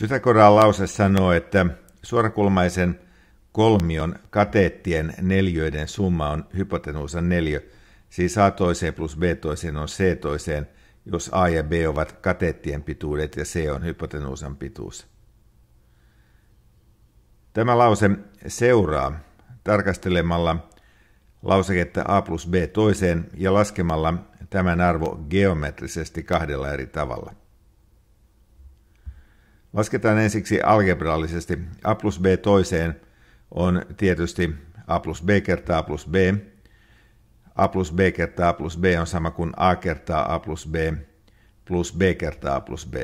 Pythagoraan lause sanoo, että suorakulmaisen kolmion kateettien neljöiden summa on hypotenuusa neljö, siis a toiseen plus b toiseen on c toiseen, jos a ja b ovat kateettien pituudet ja c on hypotenuusan pituus. Tämä lause seuraa tarkastelemalla lauseketta a plus b toiseen ja laskemalla tämän arvo geometrisesti kahdella eri tavalla. Lasketaan ensiksi algebraalisesti. a plus b toiseen on tietysti a plus b kertaa a plus b. a plus b kertaa a plus b on sama kuin a kertaa a plus b plus b kertaa a plus b.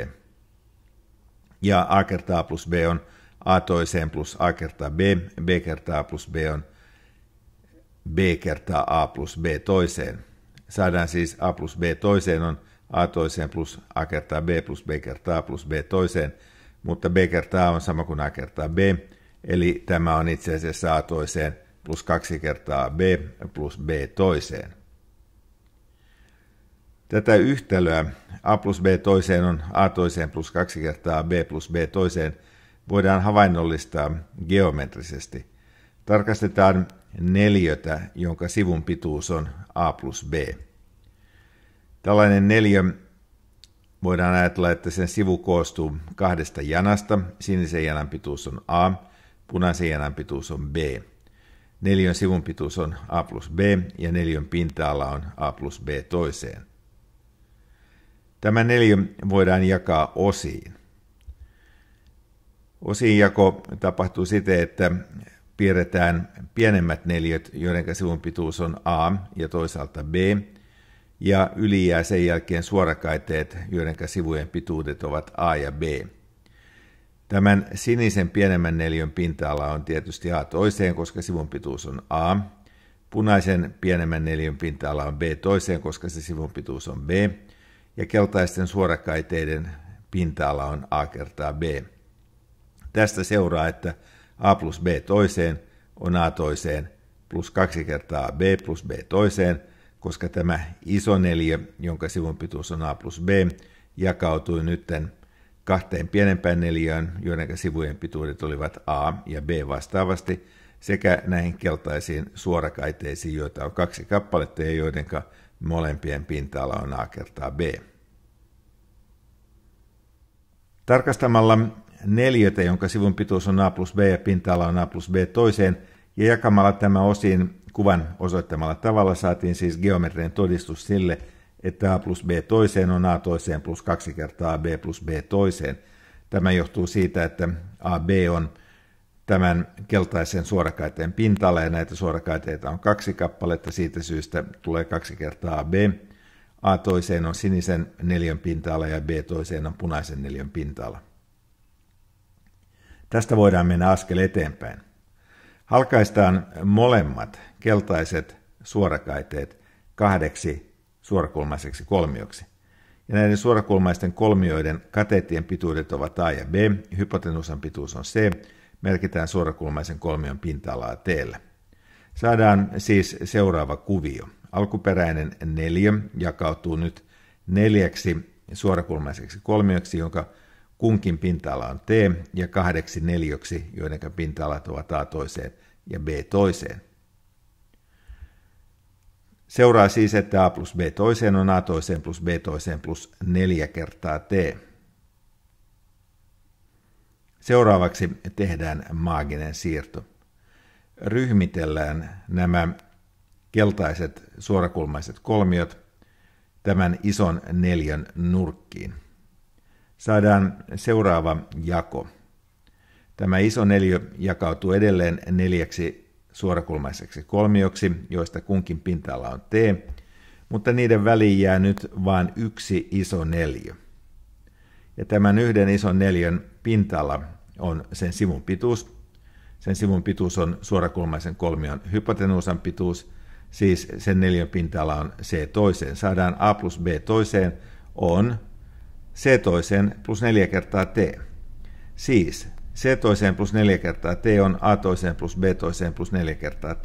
Ja a kertaa a plus b on a toiseen plus a kertaa b, b kertaa a plus b on b kertaa a plus b toiseen. Saadaan siis a plus b toiseen on a toiseen plus a kertaa b plus b kertaa a plus b toiseen – mutta b kertaa a on sama kuin a kertaa b, eli tämä on itse asiassa a toiseen plus 2 kertaa b plus b toiseen. Tätä yhtälöä a plus b toiseen on a toiseen plus 2 kertaa b plus b toiseen voidaan havainnollistaa geometrisesti. Tarkastetaan neljötä, jonka sivun pituus on a plus b. Tällainen neljö Voidaan ajatella, että sen sivu koostuu kahdesta janasta. Sinisen janan pituus on A, punaisen janan pituus on B. Neljön sivun pituus on A plus B ja neljön pinta-ala on A plus B toiseen. Tämä neljö voidaan jakaa osiin. Osiinjako tapahtuu siten, että piirretään pienemmät neljöt, joiden sivun pituus on A ja toisaalta B, ja yli jää sen jälkeen suorakaiteet, joiden sivujen pituudet ovat A ja B. Tämän sinisen pienemmän neljön pinta-ala on tietysti A toiseen, koska sivun pituus on A. Punaisen pienemmän neljön pinta-ala on B toiseen, koska se sivun pituus on B. Ja keltaisten suorakaiteiden pinta-ala on A kertaa B. Tästä seuraa, että A plus B toiseen on A toiseen plus 2 kertaa B plus B toiseen – koska tämä iso neljä, jonka sivun pituus on a plus b, jakautui nytten kahteen pienempään neljään, joiden sivujen pituudet olivat a ja b vastaavasti, sekä näihin keltaisiin suorakaiteisiin, joita on kaksi kappaletta ja joiden molempien pinta-ala on a kertaa b. Tarkastamalla neliötä, jonka sivun pituus on a plus b ja pinta-ala on a plus b toiseen, ja jakamalla tämä osiin Kuvan osoittamalla tavalla saatiin siis geometrinen todistus sille, että a plus b toiseen on a toiseen plus kaksi kertaa b plus b toiseen. Tämä johtuu siitä, että AB on tämän keltaisen suorakaiteen pintala ja näitä suorakaiteita on kaksi kappaletta. Siitä syystä tulee kaksi kertaa AB. A toiseen on sinisen neljän pinta ja B toiseen on punaisen neljän pinta Tästä voidaan mennä askel eteenpäin. Halkaistaan molemmat keltaiset suorakaiteet kahdeksi suorakulmaiseksi kolmioksi. Ja näiden suorakulmaisten kolmioiden kateettien pituudet ovat A ja B, hypotenusan pituus on C, merkitään suorakulmaisen kolmion pinta-alaa T. Saadaan siis seuraava kuvio. Alkuperäinen neljä jakautuu nyt neljäksi suorakulmaiseksi kolmioksi, jonka kunkin pinta-ala on T ja kahdeksi neljöksi, joiden pinta-alat ovat A toiseen ja B toiseen. Seuraa siis, että A plus B toiseen on A toiseen plus B toiseen plus 4 kertaa T. Seuraavaksi tehdään maaginen siirto. Ryhmitellään nämä keltaiset suorakulmaiset kolmiot tämän ison neljän nurkkiin saadaan seuraava jako. Tämä iso neljä jakautuu edelleen neljäksi suorakulmaiseksi kolmioksi, joista kunkin pinta-ala on T, mutta niiden väliin jää nyt vain yksi iso neljä. Ja tämän yhden ison neljön pinta-ala on sen sivun pituus. Sen sivun pituus on suorakulmaisen kolmion hypotenuusan pituus, siis sen neljön pinta-ala on C toiseen. Saadaan A plus B toiseen on c toiseen plus 4 kertaa t. Siis c toiseen plus 4 kertaa t on a toiseen plus b toiseen plus 4 kertaa t.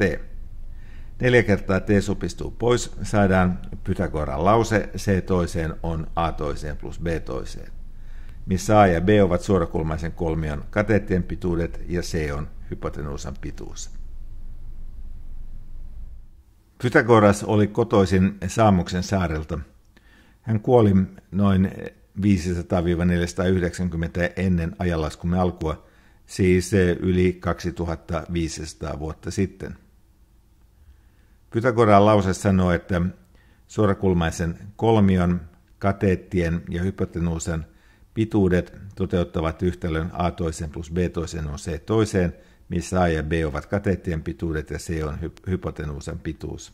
4 kertaa t supistuu pois, saadaan Pythagoran lause c toiseen on a toiseen plus b toiseen, missä a ja b ovat suorakulmaisen kolmion kateettien pituudet ja c on hypotenuusan pituus. Pythagoras oli kotoisin Saamuksen saarelta. Hän kuoli noin 500-490 ennen ajanlaskumme alkua, siis yli 2500 vuotta sitten. Pythagoran lause sanoo, että suorakulmaisen kolmion, kateettien ja hypotenuusen pituudet toteuttavat yhtälön a toisen plus b toisen on c toiseen, missä a ja b ovat kateettien pituudet ja c on hypotenuusen pituus.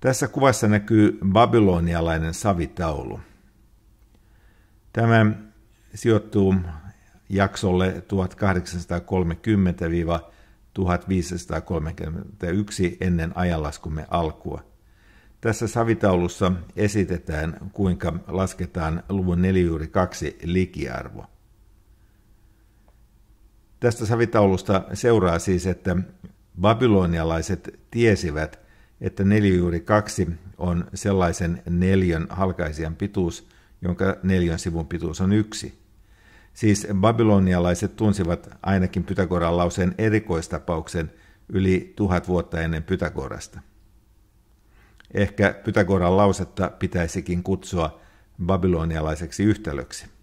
Tässä kuvassa näkyy babylonialainen savitaulu. Tämä sijoittuu jaksolle 1830-1531 ennen ajanlaskumme alkua. Tässä savitaulussa esitetään, kuinka lasketaan luvun 4 juuri 2 likiarvo. Tästä savitaulusta seuraa siis, että babylonialaiset tiesivät – että 4 juuri 2 on sellaisen neljön halkaisijan pituus, jonka neljön sivun pituus on yksi. Siis babylonialaiset tunsivat ainakin Pythagoran lauseen erikoistapauksen yli tuhat vuotta ennen Pythagorasta. Ehkä Pythagoran lausetta pitäisikin kutsua babylonialaiseksi yhtälöksi.